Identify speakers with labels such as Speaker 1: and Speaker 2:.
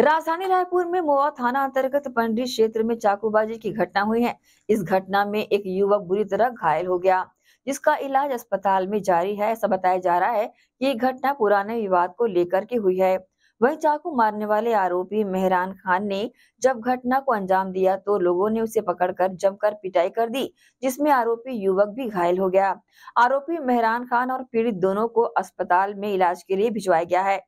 Speaker 1: राजधानी रायपुर में मोवा थाना अंतर्गत पंडरी क्षेत्र में चाकूबाजी की घटना हुई है इस घटना में एक युवक बुरी तरह घायल हो गया जिसका इलाज अस्पताल में जारी है ऐसा बताया जा रहा है कि घटना पुराने विवाद को लेकर के हुई है वही चाकू मारने वाले आरोपी मेहरान खान ने जब घटना को अंजाम दिया तो लोगों ने उसे पकड़कर जमकर पिटाई कर दी जिसमें आरोपी युवक भी घायल हो गया आरोपी मेहरान खान और पीड़ित दोनों को अस्पताल में इलाज के लिए भिजवाया गया है